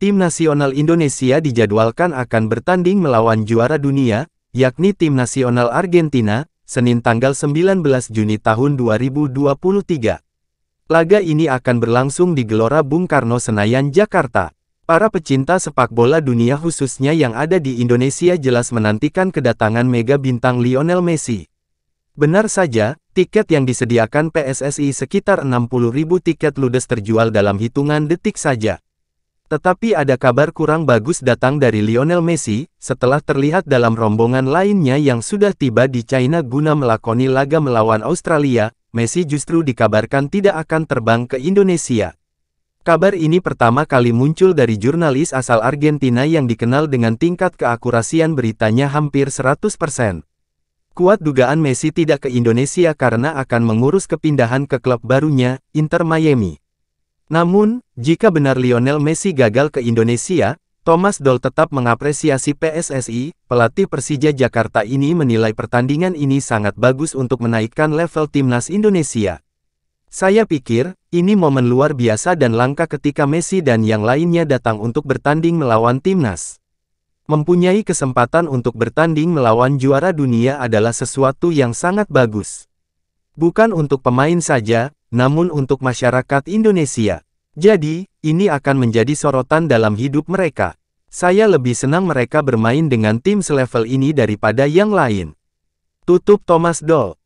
Tim nasional Indonesia dijadwalkan akan bertanding melawan juara dunia, yakni tim nasional Argentina, Senin tanggal 19 Juni tahun 2023. Laga ini akan berlangsung di Gelora Bung Karno Senayan, Jakarta. Para pecinta sepak bola dunia khususnya yang ada di Indonesia jelas menantikan kedatangan mega bintang Lionel Messi. Benar saja, tiket yang disediakan PSSI sekitar 60.000 tiket ludes terjual dalam hitungan detik saja. Tetapi ada kabar kurang bagus datang dari Lionel Messi, setelah terlihat dalam rombongan lainnya yang sudah tiba di China guna melakoni laga melawan Australia, Messi justru dikabarkan tidak akan terbang ke Indonesia. Kabar ini pertama kali muncul dari jurnalis asal Argentina yang dikenal dengan tingkat keakurasian beritanya hampir 100%. Kuat dugaan Messi tidak ke Indonesia karena akan mengurus kepindahan ke klub barunya, Inter Miami. Namun, jika benar Lionel Messi gagal ke Indonesia, Thomas Doll tetap mengapresiasi PSSI, pelatih Persija Jakarta ini menilai pertandingan ini sangat bagus untuk menaikkan level timnas Indonesia. Saya pikir, ini momen luar biasa dan langka ketika Messi dan yang lainnya datang untuk bertanding melawan timnas. Mempunyai kesempatan untuk bertanding melawan juara dunia adalah sesuatu yang sangat bagus. Bukan untuk pemain saja, namun untuk masyarakat Indonesia. Jadi, ini akan menjadi sorotan dalam hidup mereka. Saya lebih senang mereka bermain dengan tim selevel ini daripada yang lain. Tutup Thomas Doll.